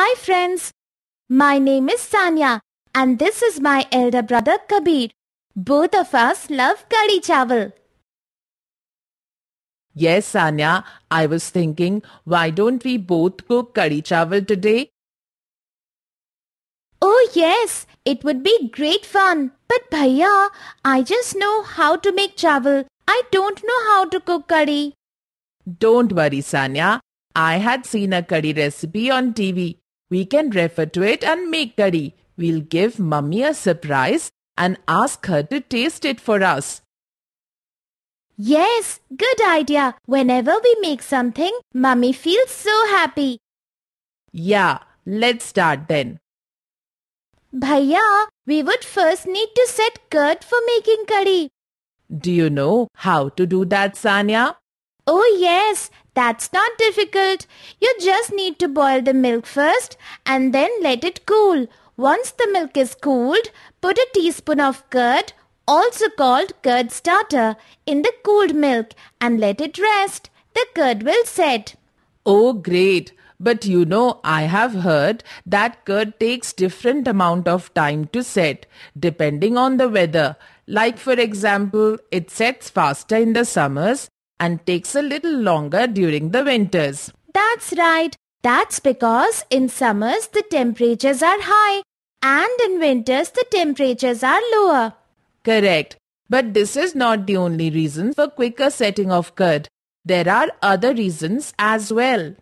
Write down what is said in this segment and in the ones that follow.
Hi friends, my name is Sanya and this is my elder brother Kabir. Both of us love curry chawal. Yes, Sanya, I was thinking, why don't we both cook curry chawal today? Oh yes, it would be great fun. But Bhaiya, I just know how to make chawal. I don't know how to cook curry. Don't worry, Sanya. I had seen a curry recipe on TV we can refer to it and make curry. We'll give mummy a surprise and ask her to taste it for us. Yes, good idea. Whenever we make something, mummy feels so happy. Yeah, let's start then. Bhaiya, we would first need to set curd for making curry. Do you know how to do that, Sanya? Oh yes, that's not difficult. You just need to boil the milk first and then let it cool. Once the milk is cooled, put a teaspoon of curd, also called curd starter, in the cooled milk and let it rest. The curd will set. Oh, great. But you know, I have heard that curd takes different amount of time to set, depending on the weather. Like for example, it sets faster in the summers and takes a little longer during the winters. That's right. That's because in summers the temperatures are high and in winters the temperatures are lower. Correct. But this is not the only reason for quicker setting of curd. There are other reasons as well.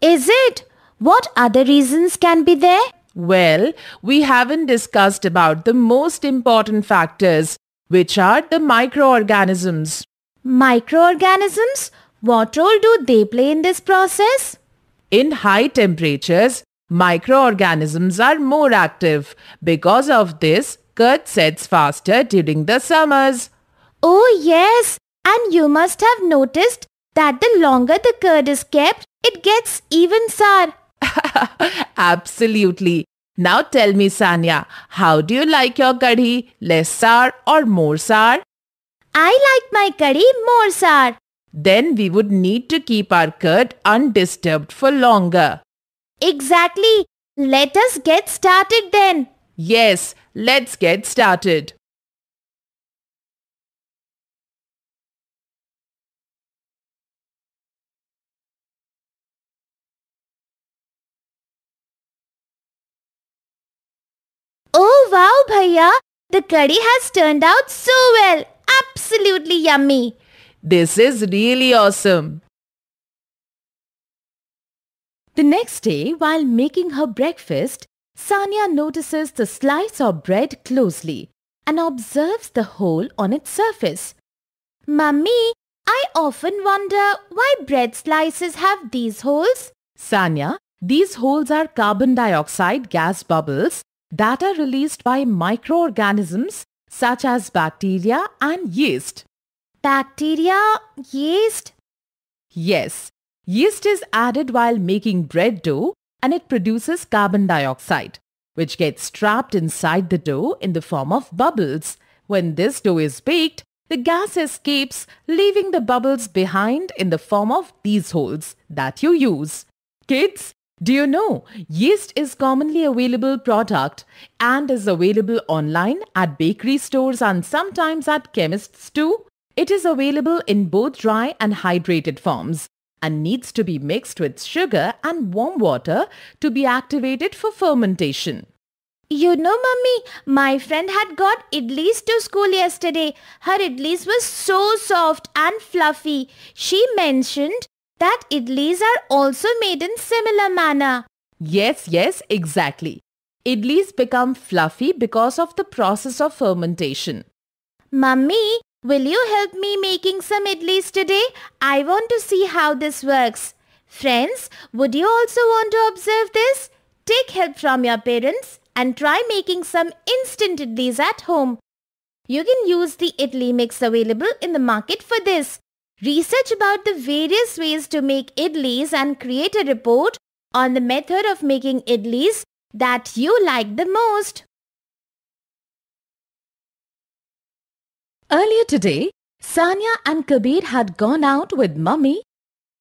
Is it? What other reasons can be there? Well, we haven't discussed about the most important factors which are the microorganisms. Microorganisms? What role do they play in this process? In high temperatures, microorganisms are more active. Because of this, curd sets faster during the summers. Oh yes, and you must have noticed that the longer the curd is kept, it gets even sour. Absolutely. Now tell me, Sanya, how do you like your kadhi, less sour or more sour? I like my kadhi more sour. Then we would need to keep our curd undisturbed for longer. Exactly. Let us get started then. Yes, let's get started. wow, Bhaiya! The curry has turned out so well. Absolutely yummy. This is really awesome. The next day, while making her breakfast, Sanya notices the slice of bread closely and observes the hole on its surface. Mummy, I often wonder why bread slices have these holes. Sanya, these holes are carbon dioxide gas bubbles that are released by microorganisms such as bacteria and yeast. Bacteria, yeast? Yes, yeast is added while making bread dough and it produces carbon dioxide, which gets trapped inside the dough in the form of bubbles. When this dough is baked, the gas escapes, leaving the bubbles behind in the form of these holes that you use. Kids, do you know, yeast is commonly available product and is available online at bakery stores and sometimes at chemists too. It is available in both dry and hydrated forms and needs to be mixed with sugar and warm water to be activated for fermentation. You know, mummy, my friend had got idlis to school yesterday. Her idlis was so soft and fluffy. She mentioned that idlis are also made in similar manner. Yes, yes, exactly. Idlis become fluffy because of the process of fermentation. Mummy, will you help me making some idlis today? I want to see how this works. Friends, would you also want to observe this? Take help from your parents and try making some instant idlis at home. You can use the idli mix available in the market for this research about the various ways to make idlis and create a report on the method of making idlis that you like the most. Earlier today, Sanya and Kabir had gone out with mummy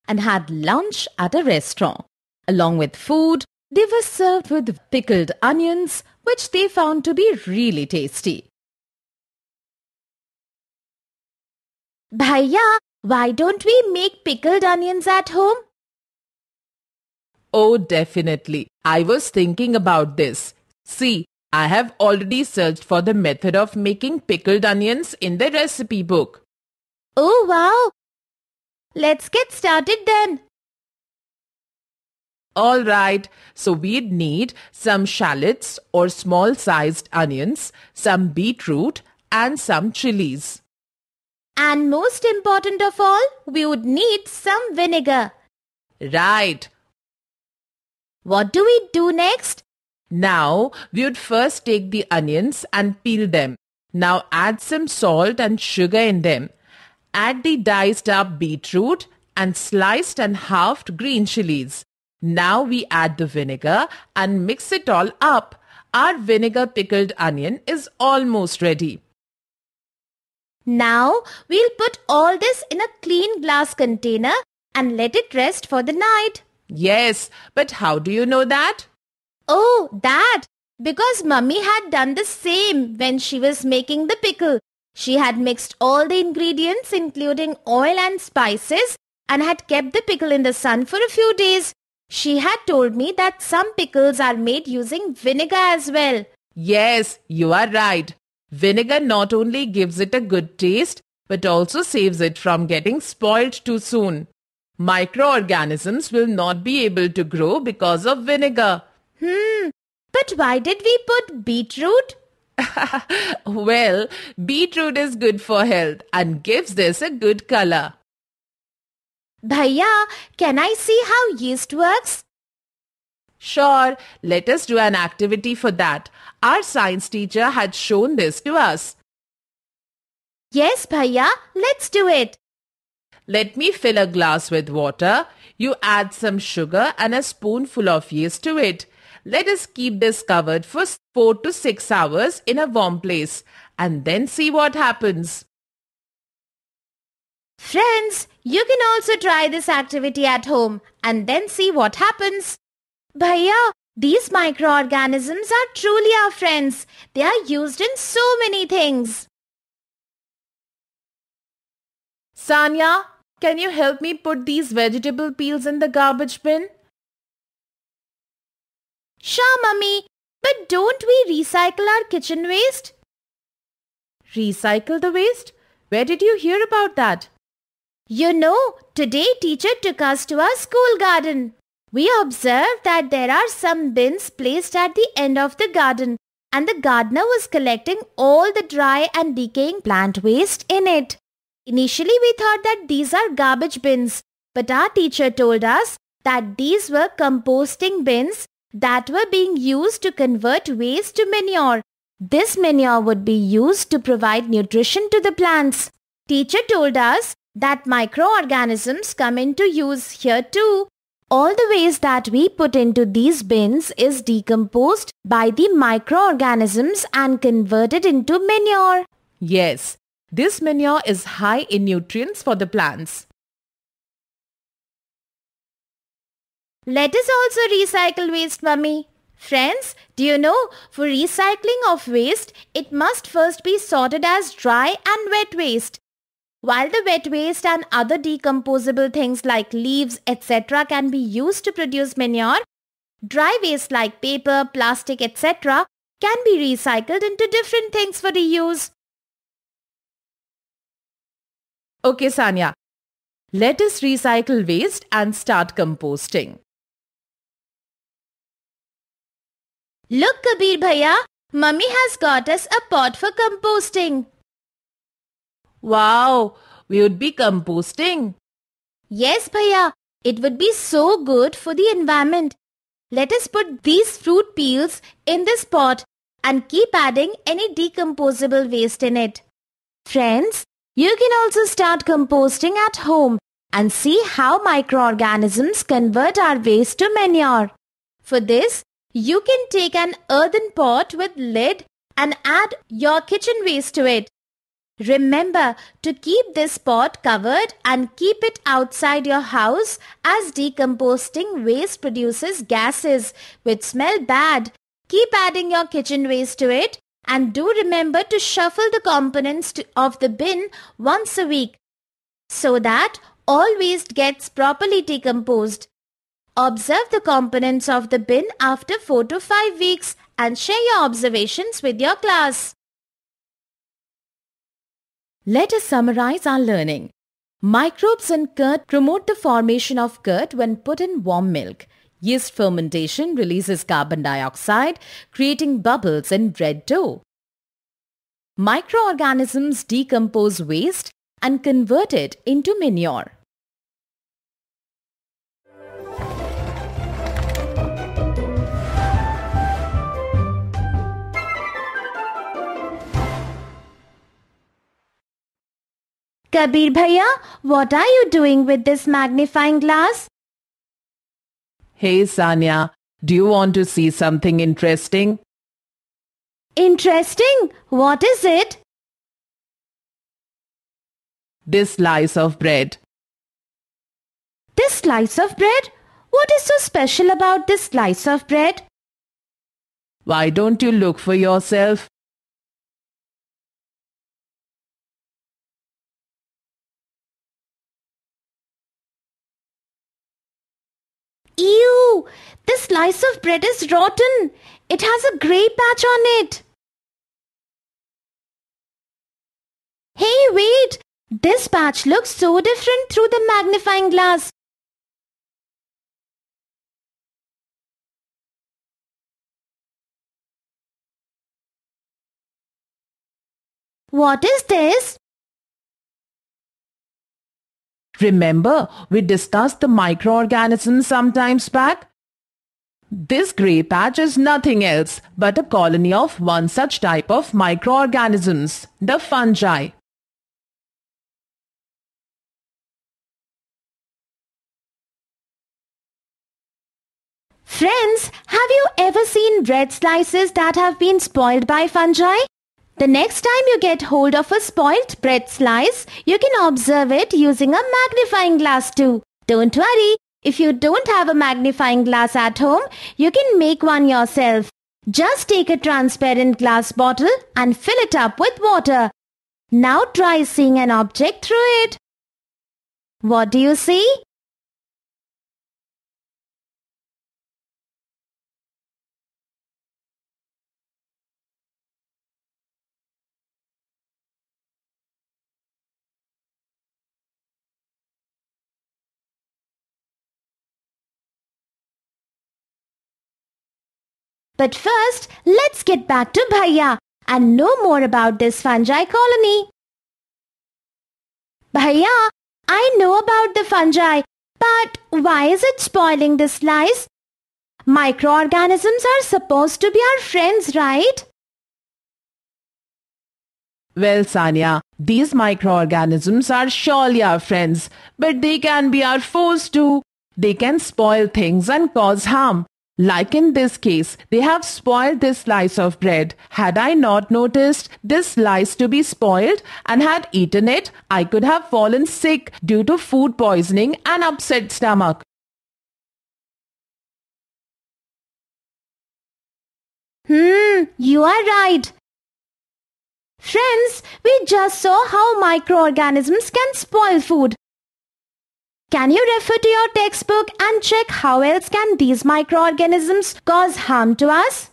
and had lunch at a restaurant. Along with food, they were served with pickled onions, which they found to be really tasty. Bhaiya, why don't we make pickled onions at home? Oh, definitely. I was thinking about this. See, I have already searched for the method of making pickled onions in the recipe book. Oh, wow. Let's get started then. Alright, so we'd need some shallots or small sized onions, some beetroot and some chilies. And most important of all, we would need some vinegar. Right. What do we do next? Now, we would first take the onions and peel them. Now add some salt and sugar in them. Add the diced up beetroot and sliced and halved green chilies. Now we add the vinegar and mix it all up. Our vinegar pickled onion is almost ready. Now we'll put all this in a clean glass container and let it rest for the night. Yes, but how do you know that? Oh, that. Because mummy had done the same when she was making the pickle. She had mixed all the ingredients including oil and spices and had kept the pickle in the sun for a few days. She had told me that some pickles are made using vinegar as well. Yes, you are right. Vinegar not only gives it a good taste, but also saves it from getting spoiled too soon. Microorganisms will not be able to grow because of vinegar. Hmm, but why did we put beetroot? well, beetroot is good for health and gives this a good color. Bhaiya, can I see how yeast works? Sure, let us do an activity for that. Our science teacher had shown this to us. Yes, Bhaiya, let's do it. Let me fill a glass with water. You add some sugar and a spoonful of yeast to it. Let us keep this covered for 4 to 6 hours in a warm place and then see what happens. Friends, you can also try this activity at home and then see what happens. Bhaiya, these microorganisms are truly our friends. They are used in so many things. Sanya, can you help me put these vegetable peels in the garbage bin? Sure, Mummy. But don't we recycle our kitchen waste? Recycle the waste? Where did you hear about that? You know, today teacher took us to our school garden. We observed that there are some bins placed at the end of the garden and the gardener was collecting all the dry and decaying plant waste in it. Initially we thought that these are garbage bins, but our teacher told us that these were composting bins that were being used to convert waste to manure. This manure would be used to provide nutrition to the plants. Teacher told us that microorganisms come into use here too all the waste that we put into these bins is decomposed by the microorganisms and converted into manure. Yes, this manure is high in nutrients for the plants. Let us also recycle waste, mummy. Friends, do you know, for recycling of waste, it must first be sorted as dry and wet waste while the wet waste and other decomposable things like leaves, etc. can be used to produce manure, dry waste like paper, plastic, etc. can be recycled into different things for reuse. Okay Sanya, let us recycle waste and start composting. Look Kabir Bhaiya, Mummy has got us a pot for composting. Wow, we would be composting. Yes, Bhaiya, it would be so good for the environment. Let us put these fruit peels in this pot and keep adding any decomposable waste in it. Friends, you can also start composting at home and see how microorganisms convert our waste to manure. For this, you can take an earthen pot with lid and add your kitchen waste to it. Remember to keep this pot covered and keep it outside your house as decomposing waste produces gases which smell bad. Keep adding your kitchen waste to it and do remember to shuffle the components to, of the bin once a week so that all waste gets properly decomposed. Observe the components of the bin after 4 to 5 weeks and share your observations with your class. Let us summarize our learning. Microbes in curd promote the formation of curd when put in warm milk. Yeast fermentation releases carbon dioxide, creating bubbles in bread dough. Microorganisms decompose waste and convert it into manure. Kabir Bhaiya, what are you doing with this magnifying glass? Hey Sanya, do you want to see something interesting? Interesting? What is it? This slice of bread. This slice of bread? What is so special about this slice of bread? Why don't you look for yourself? Ew! This slice of bread is rotten. It has a grey patch on it. Hey, wait! This patch looks so different through the magnifying glass. What is this? Remember, we discussed the microorganisms sometimes back? This grey patch is nothing else but a colony of one such type of microorganisms, the fungi. Friends, have you ever seen bread slices that have been spoiled by fungi? The next time you get hold of a spoilt bread slice, you can observe it using a magnifying glass too. Don't worry, if you don't have a magnifying glass at home, you can make one yourself. Just take a transparent glass bottle and fill it up with water. Now try seeing an object through it. What do you see? But first, let's get back to Bhaiya and know more about this fungi colony. Bhaiya, I know about the fungi, but why is it spoiling the slice? Microorganisms are supposed to be our friends, right? Well, Sanya, these microorganisms are surely our friends, but they can be our foes too. They can spoil things and cause harm. Like in this case, they have spoiled this slice of bread. Had I not noticed this slice to be spoiled and had eaten it, I could have fallen sick due to food poisoning and upset stomach. Hmm, you are right. Friends, we just saw how microorganisms can spoil food. Can you refer to your textbook and check how else can these microorganisms cause harm to us?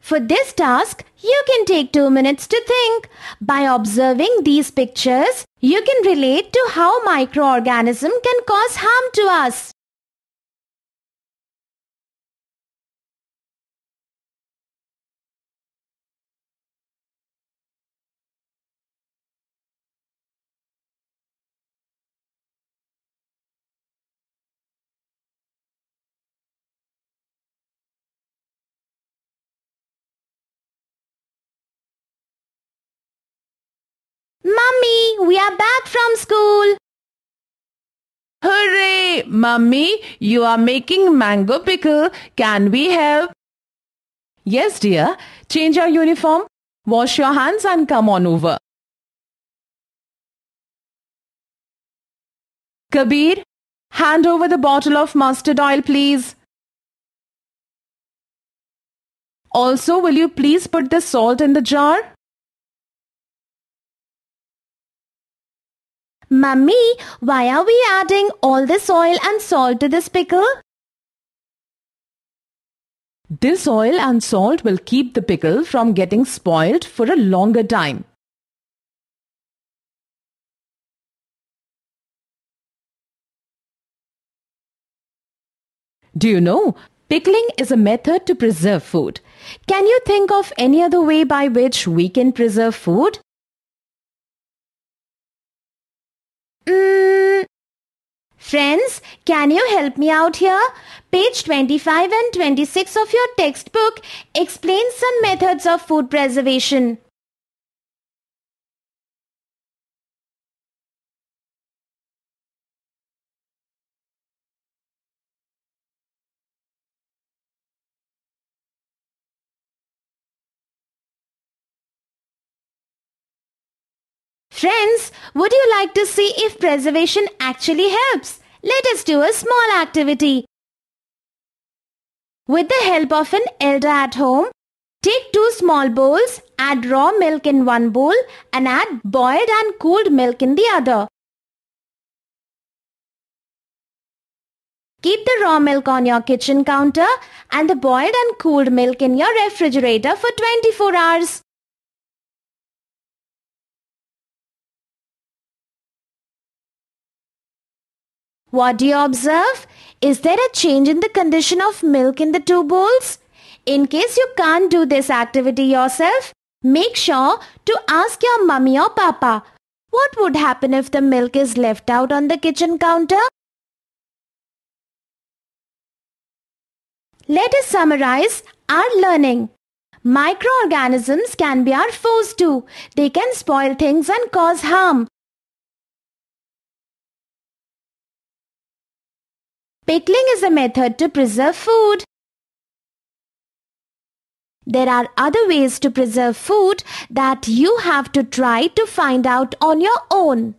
For this task, you can take 2 minutes to think. By observing these pictures, you can relate to how microorganism can cause harm to us. Mummy, we are back from school. Hooray! Mummy, you are making mango pickle. Can we help? Yes, dear. Change your uniform, wash your hands and come on over. Kabir, hand over the bottle of mustard oil, please. Also, will you please put the salt in the jar? Mummy, why are we adding all this oil and salt to this pickle? This oil and salt will keep the pickle from getting spoiled for a longer time. Do you know? Pickling is a method to preserve food. Can you think of any other way by which we can preserve food? Mm. Friends, can you help me out here? Page 25 and 26 of your textbook explains some methods of food preservation. Friends, would you like to see if preservation actually helps? Let us do a small activity. With the help of an elder at home, take two small bowls, add raw milk in one bowl and add boiled and cooled milk in the other. Keep the raw milk on your kitchen counter and the boiled and cooled milk in your refrigerator for 24 hours. What do you observe? Is there a change in the condition of milk in the two bowls? In case you can't do this activity yourself, make sure to ask your mummy or papa. What would happen if the milk is left out on the kitchen counter? Let us summarize our learning. Microorganisms can be our foes too. They can spoil things and cause harm. Pickling is a method to preserve food. There are other ways to preserve food that you have to try to find out on your own.